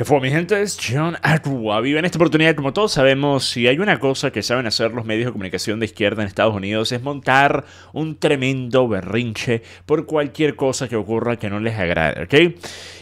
¿Qué fue mi gente, es John Agua. Vive en esta oportunidad, como todos sabemos, si hay una cosa que saben hacer los medios de comunicación de izquierda en Estados Unidos es montar un tremendo berrinche por cualquier cosa que ocurra que no les agrade, ¿ok?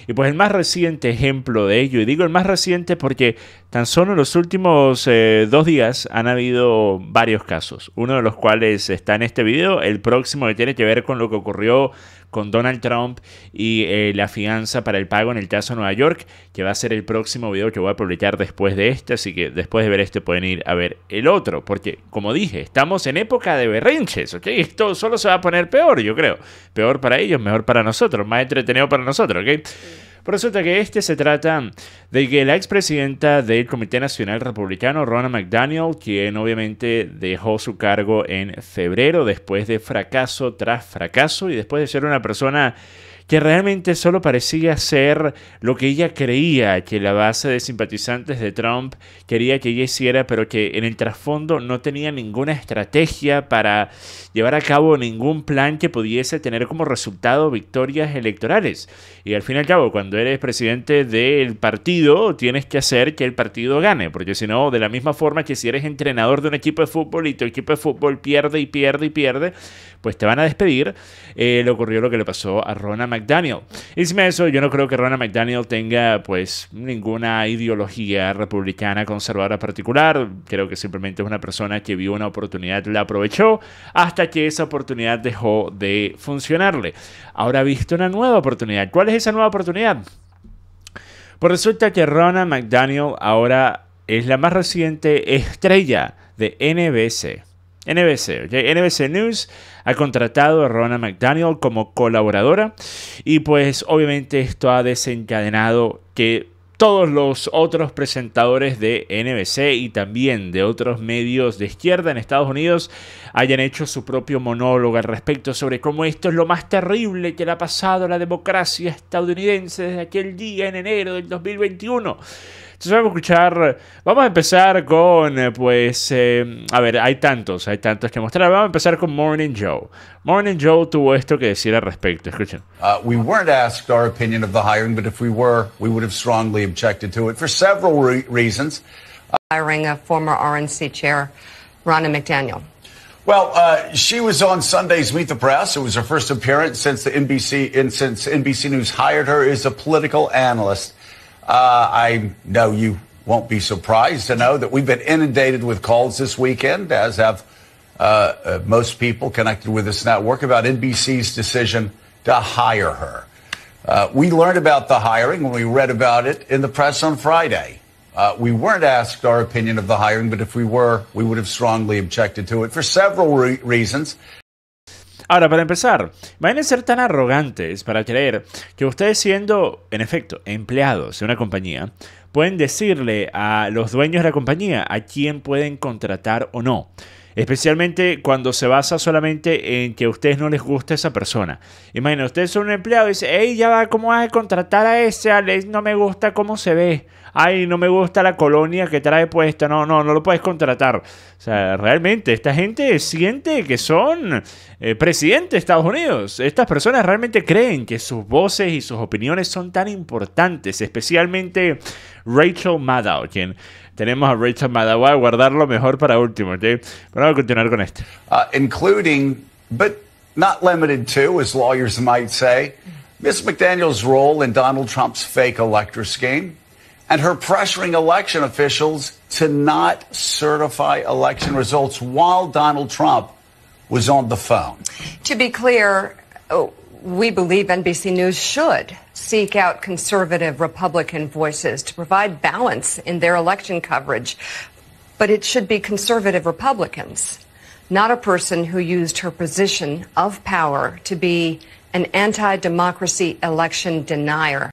Y pues el más reciente ejemplo de ello, y digo el más reciente porque tan solo en los últimos eh, dos días han habido varios casos, uno de los cuales está en este video, el próximo que tiene que ver con lo que ocurrió con Donald Trump y eh, la fianza para el pago en el caso Nueva York, que va a ser el próximo video que voy a publicar después de este, así que después de ver este pueden ir a ver el otro, porque como dije, estamos en época de berrinches, ¿ok? Esto solo se va a poner peor, yo creo. Peor para ellos, mejor para nosotros, más entretenido para nosotros, ¿ok? resulta que este se trata de que la expresidenta del Comité Nacional Republicano, Ronald McDaniel, quien obviamente dejó su cargo en febrero después de fracaso tras fracaso y después de ser una persona que realmente solo parecía ser lo que ella creía que la base de simpatizantes de Trump quería que ella hiciera, pero que en el trasfondo no tenía ninguna estrategia para llevar a cabo ningún plan que pudiese tener como resultado victorias electorales. Y al fin y al cabo, cuando eres presidente del partido, tienes que hacer que el partido gane, porque si no, de la misma forma que si eres entrenador de un equipo de fútbol y tu equipo de fútbol pierde y pierde y pierde, pues te van a despedir. Eh, le ocurrió lo que le pasó a Rona McDaniel. Encima eso, yo no creo que Ronald McDaniel tenga pues ninguna ideología republicana conservadora particular. Creo que simplemente es una persona que vio una oportunidad, la aprovechó hasta que esa oportunidad dejó de funcionarle. Ahora ha visto una nueva oportunidad. ¿Cuál es esa nueva oportunidad? Pues resulta que Ronald McDaniel ahora es la más reciente estrella de NBC. NBC, NBC News ha contratado a Rona McDaniel como colaboradora y pues obviamente esto ha desencadenado que todos los otros presentadores de NBC y también de otros medios de izquierda en Estados Unidos hayan hecho su propio monólogo al respecto sobre cómo esto es lo más terrible que le ha pasado a la democracia estadounidense desde aquel día en enero del 2021. Entonces vamos a escuchar, vamos a empezar con, pues, eh, a ver, hay tantos, hay tantos que mostrar. Vamos a empezar con Morning Joe. Morning Joe tuvo esto que decir al respecto. Escuchen. Uh, we weren't asked our opinion of the hiring, but if we were, we would have strongly objected to it for several re reasons. Hiring a former RNC chair, Ronna McDaniel. Well, uh, she was on Sunday's Meet the Press. It was her first appearance since the NBC since NBC News hired her as a political analyst. Uh, I know you won't be surprised to know that we've been inundated with calls this weekend, as have uh, uh most people connected with this network, about NBC's decision to hire her. Uh, we learned about the hiring when we read about it in the press on Friday. Uh, we weren't asked our opinion of the hiring, but if we were, we would have strongly objected to it for several re- reasons, Ahora, para empezar, van a ser tan arrogantes para creer que ustedes siendo, en efecto, empleados de una compañía, pueden decirle a los dueños de la compañía a quién pueden contratar o no. Especialmente cuando se basa solamente en que a ustedes no les gusta esa persona. Imagina, ustedes son un empleado y dicen, hey, ya va, ¿cómo vas a contratar a ese? no me gusta cómo se ve. Ay, no me gusta la colonia que trae puesta. No, no, no lo puedes contratar. O sea, realmente, esta gente siente que son eh, presidentes de Estados Unidos. Estas personas realmente creen que sus voces y sus opiniones son tan importantes, especialmente Rachel Maddow, quien tenemos a Rachel Maddow. Voy mejor para último, Pero vamos a continuar con esto. Uh, including, but not limited to, as lawyers might say, Ms. McDaniel's role in Donald Trump's fake elector scheme and her pressuring election officials to not certify election results while Donald Trump was on the phone. To be clear, oh we believe NBC News should seek out conservative Republican voices to provide balance in their election coverage. But it should be conservative Republicans, not a person who used her position of power to be an anti democracy election denier.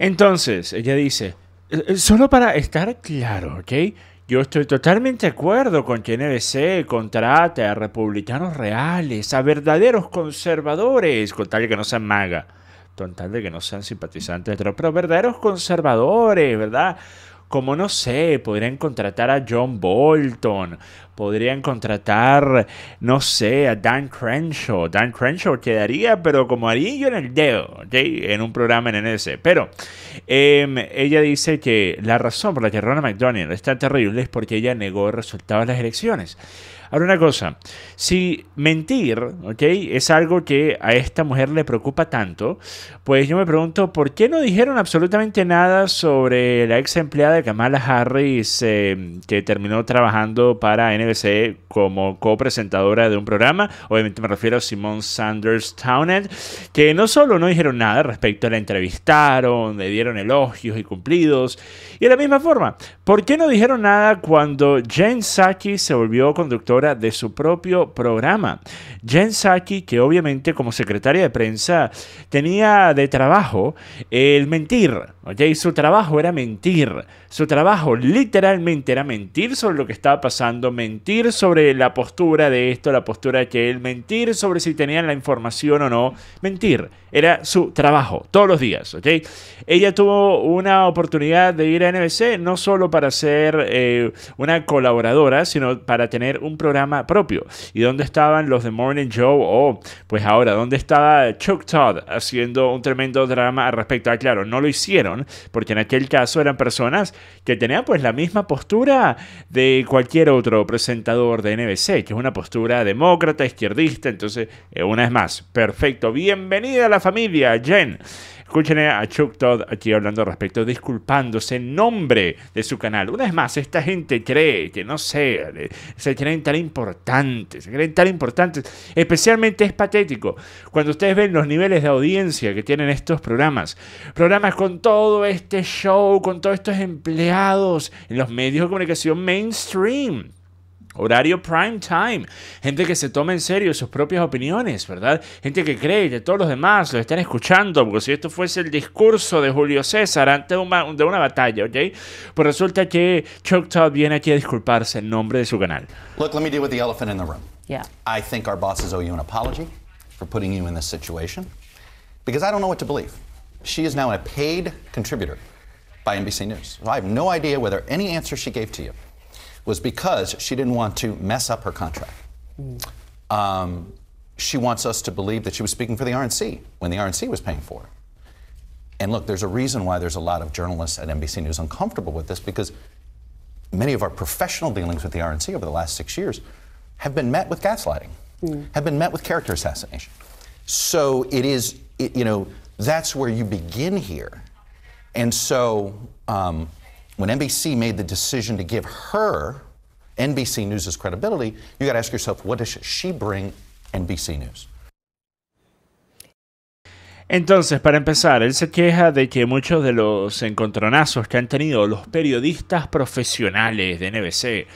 Entonces, ella dice, eh, eh, solo para estar claro, okay? Yo estoy totalmente de acuerdo con que NBC contrate a republicanos reales, a verdaderos conservadores, con tal de que no sean maga, con tal de que no sean simpatizantes, Trump, pero verdaderos conservadores, ¿verdad? como no sé, podrían contratar a John Bolton, podrían contratar, no sé, a Dan Crenshaw. Dan Crenshaw quedaría, pero como haría en el dedo, en un programa en NS. Pero em, ella dice que la razón por la que Ronald McDonald está terrible es porque ella negó el resultado de las elecciones. Ahora una cosa, si mentir, ¿ok? Es algo que a esta mujer le preocupa tanto, pues yo me pregunto, ¿por qué no dijeron absolutamente nada sobre la ex empleada de Kamala Harris eh, que terminó trabajando para NBC como copresentadora de un programa? Obviamente me refiero a Simone Sanders Townend, que no solo no dijeron nada respecto a la entrevistaron, le dieron elogios y cumplidos, y de la misma forma, ¿por qué no dijeron nada cuando Jane Saki se volvió conductora de su propio programa. Jen Psaki, que obviamente como secretaria de prensa tenía de trabajo el mentir, Su trabajo era mentir, su trabajo literalmente era mentir sobre lo que estaba pasando, mentir sobre la postura de esto, la postura de aquel, mentir sobre si tenían la información o no, mentir era su trabajo, todos los días, ¿ok? Ella tuvo una oportunidad de ir a NBC no solo para ser eh, una colaboradora, sino para tener un programa propio. ¿Y dónde estaban los de Morning Joe? o oh, pues ahora, ¿dónde estaba Chuck Todd haciendo un tremendo drama respecto? a, ah, claro, no lo hicieron, porque en aquel caso eran personas que tenían pues la misma postura de cualquier otro presentador de NBC, que es una postura demócrata, izquierdista, entonces, eh, una vez más, perfecto, bienvenida a la familia, Jen. Escuchen a Chuck Todd aquí hablando al respecto, disculpándose en nombre de su canal. Una vez más, esta gente cree que, no sé, se creen tan importantes, se creen tan importantes. Especialmente es patético cuando ustedes ven los niveles de audiencia que tienen estos programas. Programas con todo este show, con todos estos empleados en los medios de comunicación mainstream. Horario prime time. Gente que se toma en serio sus propias opiniones, ¿verdad? Gente que cree que todos los demás lo están escuchando, porque si esto fuese el discurso de Julio César antes de una, de una batalla, ¿ok? Pues resulta que Chuck Todd viene aquí a disculparse en nombre de su canal. Look, let me deal with the elephant in the room. Yeah. I think our bosses owe you an apology for putting you in this situation, because I don't know what to believe. She is now a paid contributor by NBC News. I have no idea whether any answer she gave to you was because she didn't want to mess up her contract. Mm. Um, she wants us to believe that she was speaking for the RNC when the RNC was paying for it. And look, there's a reason why there's a lot of journalists at NBC News uncomfortable with this because many of our professional dealings with the RNC over the last six years have been met with gaslighting, mm. have been met with character assassination. So it is, it, you know, that's where you begin here. And so, um, when NBC made the decision to give her NBC News' credibility, you got to ask yourself, what does she bring NBC News? Entonces, para empezar, él se queja de que muchos de los encontronazos que han tenido los periodistas profesionales de NBC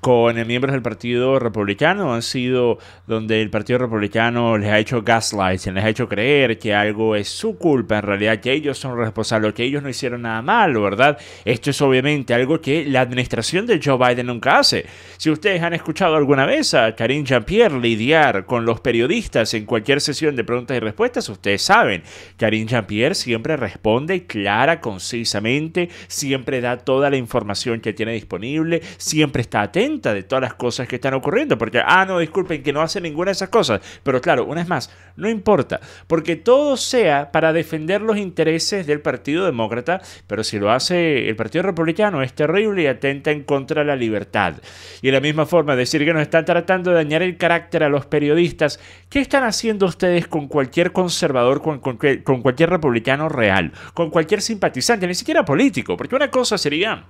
con miembros del Partido Republicano han sido donde el Partido Republicano les ha hecho gaslighting, les ha hecho creer que algo es su culpa, en realidad que ellos son responsables, que ellos no hicieron nada malo, ¿verdad? Esto es obviamente algo que la administración de Joe Biden nunca hace. Si ustedes han escuchado alguna vez a karim Jean-Pierre lidiar con los periodistas en cualquier sesión de preguntas y respuestas, ustedes saben Karine Jean-Pierre siempre responde clara, concisamente, siempre da toda la información que tiene disponible, siempre está atenta de todas las cosas que están ocurriendo, porque, ah, no, disculpen que no hace ninguna de esas cosas, pero claro, una vez más, no importa, porque todo sea para defender los intereses del Partido Demócrata, pero si lo hace el Partido Republicano es terrible y atenta en contra de la libertad. Y de la misma forma, decir que nos están tratando de dañar el carácter a los periodistas, ¿qué están haciendo ustedes con cualquier conservador, con con, cualquier republicano real, con cualquier simpatizante, ni siquiera político, porque una cosa sería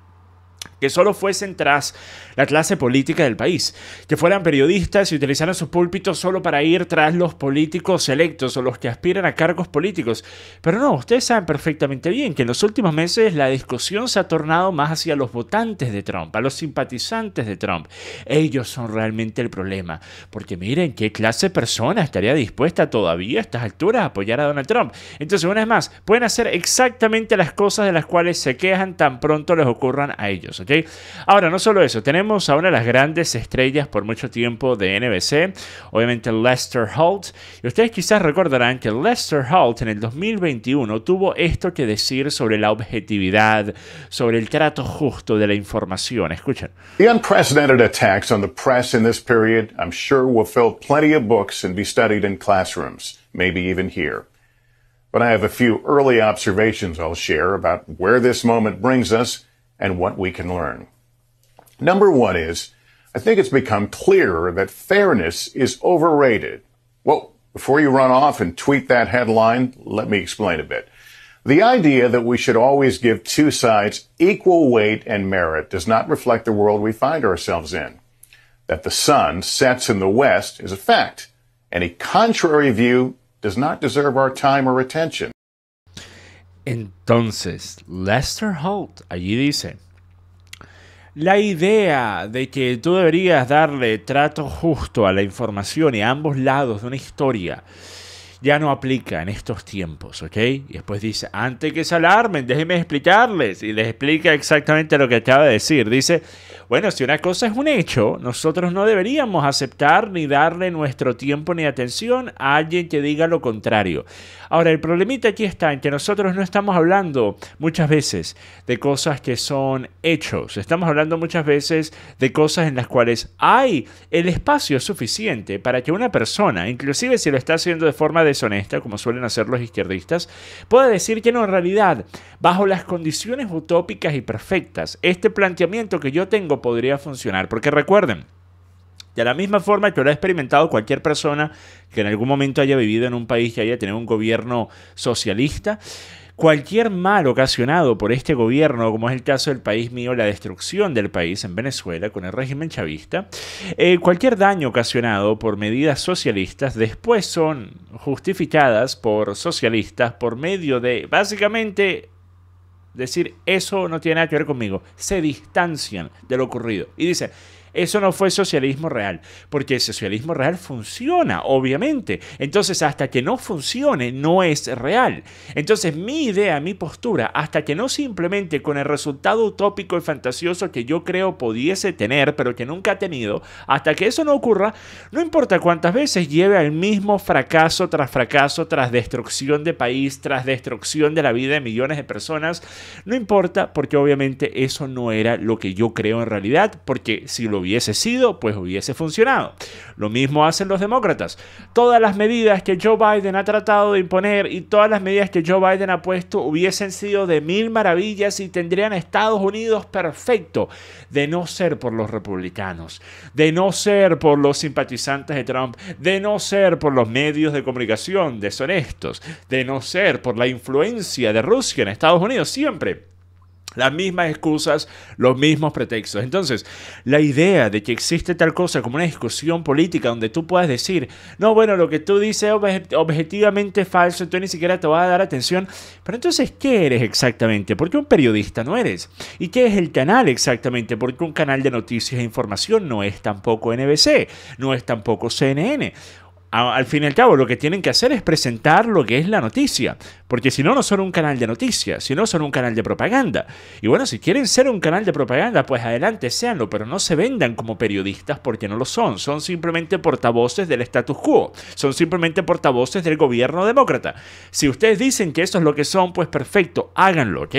que solo fuesen tras la clase política del país, que fueran periodistas y utilizaran sus púlpitos solo para ir tras los políticos electos o los que aspiran a cargos políticos. Pero no, ustedes saben perfectamente bien que en los últimos meses la discusión se ha tornado más hacia los votantes de Trump, a los simpatizantes de Trump. Ellos son realmente el problema, porque miren qué clase de persona estaría dispuesta todavía a estas alturas a apoyar a Donald Trump. Entonces, una vez más, pueden hacer exactamente las cosas de las cuales se quejan tan pronto les ocurran a ellos. ¿ok? Ahora, no solo eso, tenemos a una de las grandes estrellas por mucho tiempo de NBC, obviamente Lester Holt. Y ustedes quizás recordarán que Lester Holt en el 2021 tuvo esto que decir sobre la objetividad, sobre el trato justo de la información. Escuchen. The unprecedented attacks on the press in this period, I'm sure, will fill plenty of books and be studied in classrooms, maybe even here. But I have a few early observations I'll share about where this moment brings us and what we can learn. Number one is, I think it's become clearer that fairness is overrated. Well, before you run off and tweet that headline, let me explain a bit. The idea that we should always give two sides equal weight and merit does not reflect the world we find ourselves in. That the sun sets in the west is a fact. Any contrary view does not deserve our time or attention. Entonces, Lester Holt allí dice, la idea de que tú deberías darle trato justo a la información y a ambos lados de una historia ya no aplica en estos tiempos, ¿ok? Y después dice, antes que se alarmen, déjenme explicarles. Y les explica exactamente lo que acaba de decir. Dice, bueno, si una cosa es un hecho, nosotros no deberíamos aceptar ni darle nuestro tiempo ni atención a alguien que diga lo contrario. Ahora, el problemita aquí está en que nosotros no estamos hablando muchas veces de cosas que son hechos, estamos hablando muchas veces de cosas en las cuales hay el espacio suficiente para que una persona, inclusive si lo está haciendo de forma deshonesta, como suelen hacer los izquierdistas, pueda decir que no, en realidad, bajo las condiciones utópicas y perfectas, este planteamiento que yo tengo podría funcionar. Porque recuerden, de la misma forma que lo ha experimentado cualquier persona que en algún momento haya vivido en un país que haya tenido un gobierno socialista, cualquier mal ocasionado por este gobierno, como es el caso del país mío, la destrucción del país en Venezuela con el régimen chavista, eh, cualquier daño ocasionado por medidas socialistas después son justificadas por socialistas por medio de básicamente decir eso no tiene nada que ver conmigo. Se distancian de lo ocurrido. Y dice, eso no fue socialismo real, porque el socialismo real funciona, obviamente. Entonces, hasta que no funcione, no es real. Entonces, mi idea, mi postura, hasta que no simplemente con el resultado utópico y fantasioso que yo creo pudiese tener, pero que nunca ha tenido, hasta que eso no ocurra, no importa cuántas veces lleve al mismo fracaso tras fracaso, tras destrucción de país, tras destrucción de la vida de millones de personas, no importa, porque obviamente eso no era lo que yo creo en realidad, porque si lo hubiese sido, pues hubiese funcionado. Lo mismo hacen los demócratas. Todas las medidas que Joe Biden ha tratado de imponer y todas las medidas que Joe Biden ha puesto hubiesen sido de mil maravillas y tendrían Estados Unidos perfecto de no ser por los republicanos, de no ser por los simpatizantes de Trump, de no ser por los medios de comunicación deshonestos, de no ser por la influencia de Rusia en Estados Unidos siempre las mismas excusas, los mismos pretextos. Entonces, la idea de que existe tal cosa como una discusión política donde tú puedas decir, no, bueno, lo que tú dices es objetivamente falso, entonces ni siquiera te va a dar atención. Pero entonces, ¿qué eres exactamente? ¿Por qué un periodista no eres. ¿Y qué es el canal exactamente? Porque un canal de noticias e información no es tampoco NBC, no es tampoco CNN al fin y al cabo, lo que tienen que hacer es presentar lo que es la noticia. Porque si no, no son un canal de noticias, si no son un canal de propaganda. Y bueno, si quieren ser un canal de propaganda, pues adelante, seanlo, pero no se vendan como periodistas porque no lo son. Son simplemente portavoces del status quo. Son simplemente portavoces del gobierno demócrata. Si ustedes dicen que eso es lo que son, pues perfecto, háganlo, ¿ok?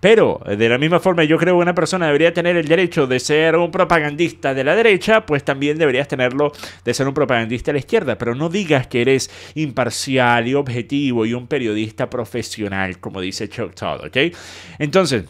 Pero eh, de la misma forma, yo creo que una persona debería tener el derecho de ser un propagandista de la derecha, pues también deberías tenerlo de ser un propagandista de la izquierda. Pero no digas que eres imparcial y objetivo y un periodista profesional, como dice Chuck Todd, ¿ok? Entonces,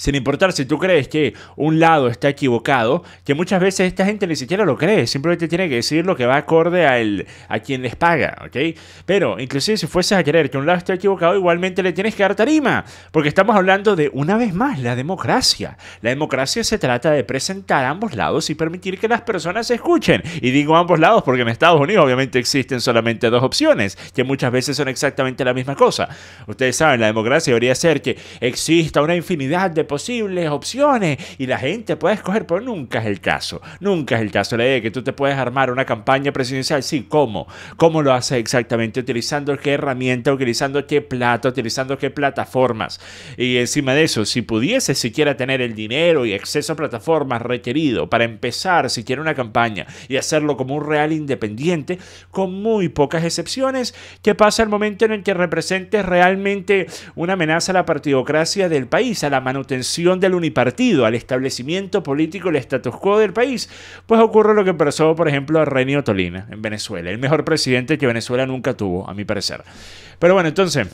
sin importar si tú crees que un lado está equivocado, que muchas veces esta gente ni siquiera lo cree, simplemente tiene que decir lo que va acorde a, el, a quien les paga, ¿ok? Pero inclusive si fueses a creer que un lado está equivocado, igualmente le tienes que dar tarima, porque estamos hablando de, una vez más, la democracia. La democracia se trata de presentar ambos lados y permitir que las personas escuchen. Y digo ambos lados porque en Estados Unidos obviamente existen solamente dos opciones, que muchas veces son exactamente la misma cosa. Ustedes saben, la democracia debería ser que exista una infinidad de posibles opciones y la gente puede escoger, pero nunca es el caso. Nunca es el caso. La idea de que tú te puedes armar una campaña presidencial, sí, ¿cómo? ¿Cómo lo haces exactamente? ¿Utilizando qué herramienta? ¿Utilizando qué plato? ¿Utilizando qué plataformas? Y encima de eso, si pudiese siquiera tener el dinero y acceso a plataformas requerido para empezar siquiera una campaña y hacerlo como un real independiente, con muy pocas excepciones, ¿qué pasa el momento en el que representes realmente una amenaza a la partidocracia del país, a la manutención del unipartido al establecimiento político, el status quo del país, pues ocurre lo que pasó, por ejemplo, a Renio Tolina en Venezuela, el mejor presidente que Venezuela nunca tuvo, a mi parecer. Pero bueno, entonces...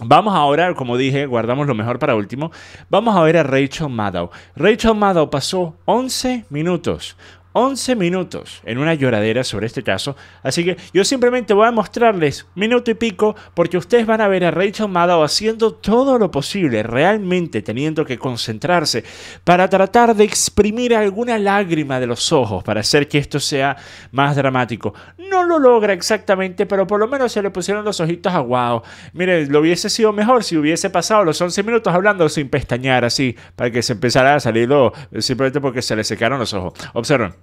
Vamos ahora, como dije, guardamos lo mejor para último. Vamos a ver a Rachel Maddow. Rachel Maddow pasó 11 minutos 11 minutos en una lloradera sobre este caso. Así que yo simplemente voy a mostrarles minuto y pico porque ustedes van a ver a Rachel Maddow haciendo todo lo posible, realmente teniendo que concentrarse para tratar de exprimir alguna lágrima de los ojos para hacer que esto sea más dramático. No lo logra exactamente, pero por lo menos se le pusieron los ojitos aguados. Miren, lo hubiese sido mejor si hubiese pasado los 11 minutos hablando sin pestañear así para que se empezara a salirlo simplemente porque se le secaron los ojos. Observen.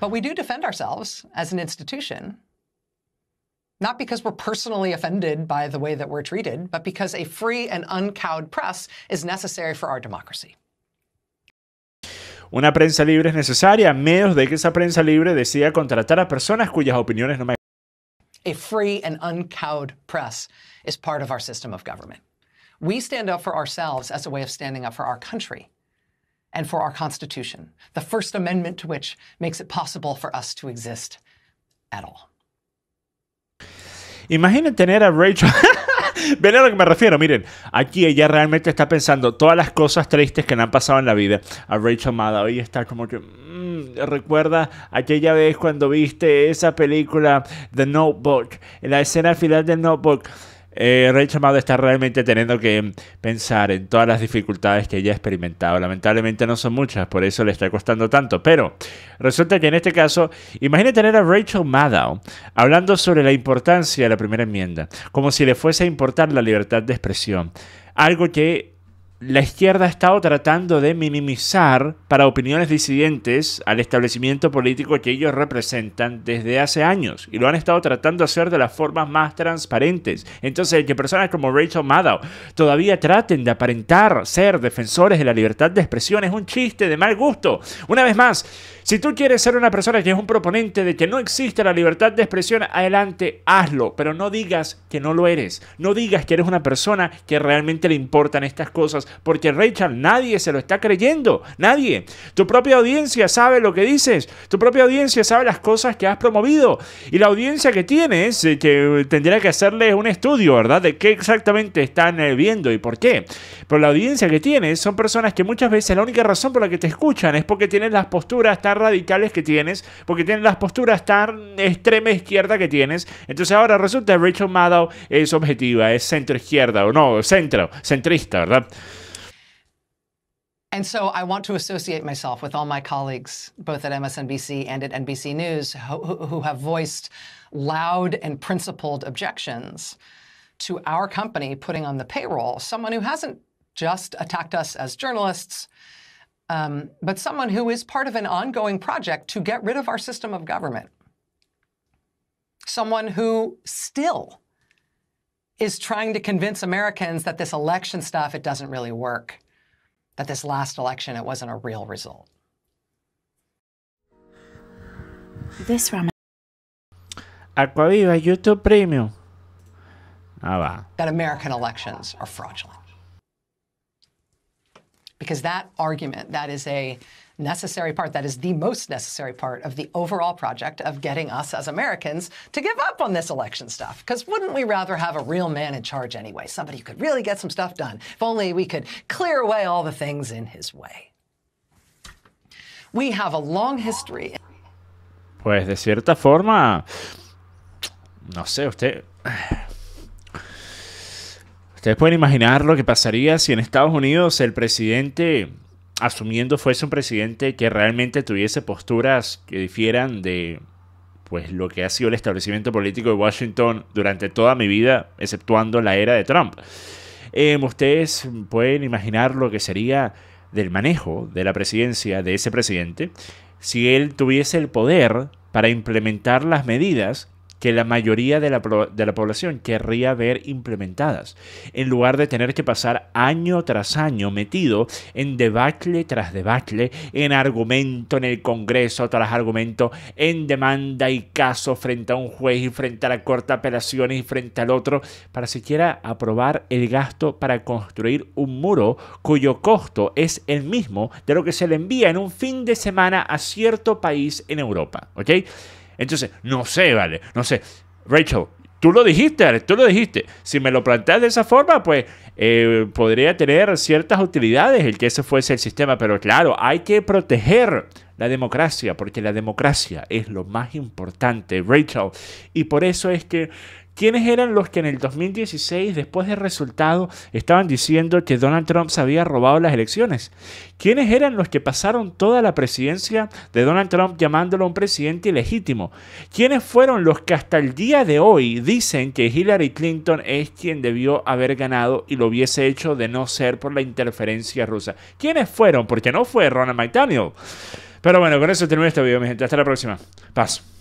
But we do defend ourselves as an institution, not because we're personally offended by the way that we're treated, but because a free and uncowed press is necessary for our democracy. Una prensa libre es necesaria a menos de que esa prensa libre decida contratar a personas cuyas opiniones no me A free and uncowed press is part of our system of government. We stand up for ourselves as a way of standing up for our country. and for our Constitution, the First Amendment to which makes it possible for us to exist at all. Imaginen tener a Rachel. Ven a lo que me refiero, miren, aquí ella realmente está pensando todas las cosas tristes que le han pasado en la vida. A Rachel Maddow, hoy está como que, mm, recuerda aquella vez cuando viste esa película, The Notebook, en la escena final del Notebook. Eh, Rachel Maddow está realmente teniendo que pensar en todas las dificultades que ella ha experimentado. Lamentablemente no son muchas, por eso le está costando tanto. Pero resulta que en este caso, imagine tener a Rachel Maddow hablando sobre la importancia de la primera enmienda, como si le fuese a importar la libertad de expresión. Algo que la izquierda ha estado tratando de minimizar para opiniones disidentes al establecimiento político que ellos representan desde hace años y lo han estado tratando de hacer de las formas más transparentes. Entonces, que personas como Rachel Maddow todavía traten de aparentar ser defensores de la libertad de expresión es un chiste de mal gusto. Una vez más, si tú quieres ser una persona que es un proponente de que no existe la libertad de expresión, adelante, hazlo, pero no digas que no lo eres. No digas que eres una persona que realmente le importan estas cosas porque Rachel, nadie se lo está creyendo, nadie. Tu propia audiencia sabe lo que dices, tu propia audiencia sabe las cosas que has promovido y la audiencia que tienes, eh, que tendría que hacerle un estudio, ¿verdad? De qué exactamente están eh, viendo y por qué. Pero la audiencia que tienes son personas que muchas veces la única razón por la que te escuchan es porque tienen las posturas tan radicales que tienes, porque tienen las posturas tan extrema izquierda que tienes. Entonces ahora resulta que Rachel Maddow es objetiva, es centro izquierda o no, centro, centrista, ¿verdad? And so I want to associate myself with all my colleagues, both at MSNBC and at NBC News, who, who have voiced loud and principled objections to our company putting on the payroll someone who hasn't just attacked us as journalists, um, but someone who is part of an ongoing project to get rid of our system of government. Someone who still is trying to convince Americans that this election stuff, it doesn't really work that this last election, it wasn't a real result. This Ramadan. Aquaviva YouTube Premium. Ah, va. That American elections are fraudulent. Because that argument, that is a necessary part, that is the most necessary part of the overall project of getting us as Americans to give up on this election stuff. Because wouldn't we rather have a real man in charge anyway, somebody who could really get some stuff done, if only we could clear away all the things in his way? We have a long history. Pues de cierta forma, no sé, usted... Ustedes pueden imaginar lo que pasaría si en Estados Unidos el presidente asumiendo fuese un presidente que realmente tuviese posturas que difieran de pues lo que ha sido el establecimiento político de Washington durante toda mi vida, exceptuando la era de Trump. Em, ustedes pueden imaginar lo que sería del manejo de la presidencia de ese presidente si él tuviese el poder para implementar las medidas que la mayoría de la, población querría ver implementadas, en lugar de tener que pasar año tras año metido en debacle tras debacle, en argumento en el Congreso tras argumento, en demanda y caso frente a un juez y frente a la Corte de Apelaciones y frente al otro, para siquiera aprobar el gasto para construir un muro cuyo costo es el mismo de lo que se le envía en un fin de semana a cierto país en Europa. ¿Ok? Entonces, no sé, vale, no sé. Rachel, tú lo dijiste, tú lo dijiste. Si me lo planteas de esa forma, pues eh, podría tener ciertas utilidades el que ese fuese el sistema. Pero claro, hay que proteger la democracia, porque la democracia es lo más importante, Rachel. Y por eso es que ¿Quiénes eran los que en el 2016, después del resultado, estaban diciendo que Donald Trump se había robado las elecciones? ¿Quiénes eran los que pasaron toda la presidencia de Donald Trump llamándolo un presidente ilegítimo? ¿Quiénes fueron los que hasta el día de hoy dicen que Hillary Clinton es quien debió haber ganado y lo hubiese hecho de no ser por la interferencia rusa? ¿Quiénes fueron? Porque no fue Ronald McDaniel. Pero bueno, con eso termino este video, mi gente. Hasta la próxima. Paz.